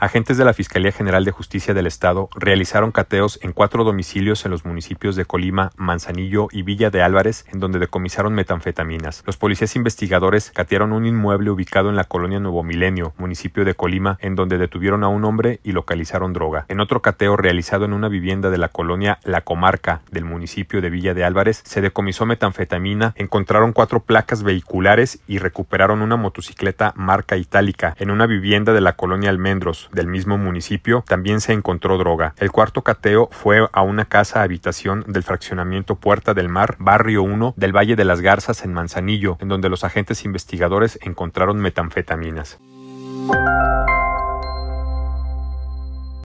agentes de la Fiscalía General de Justicia del Estado realizaron cateos en cuatro domicilios en los municipios de Colima, Manzanillo y Villa de Álvarez, en donde decomisaron metanfetaminas. Los policías investigadores catearon un inmueble ubicado en la colonia Nuevo Milenio, municipio de Colima, en donde detuvieron a un hombre y localizaron droga. En otro cateo realizado en una vivienda de la colonia La Comarca del municipio de Villa de Álvarez, se decomisó metanfetamina, encontraron cuatro placas vehiculares y recuperaron una motocicleta marca itálica en una vivienda de la colonia Almendros del mismo municipio también se encontró droga. El cuarto cateo fue a una casa habitación del fraccionamiento Puerta del Mar, barrio 1 del Valle de las Garzas en Manzanillo, en donde los agentes investigadores encontraron metanfetaminas.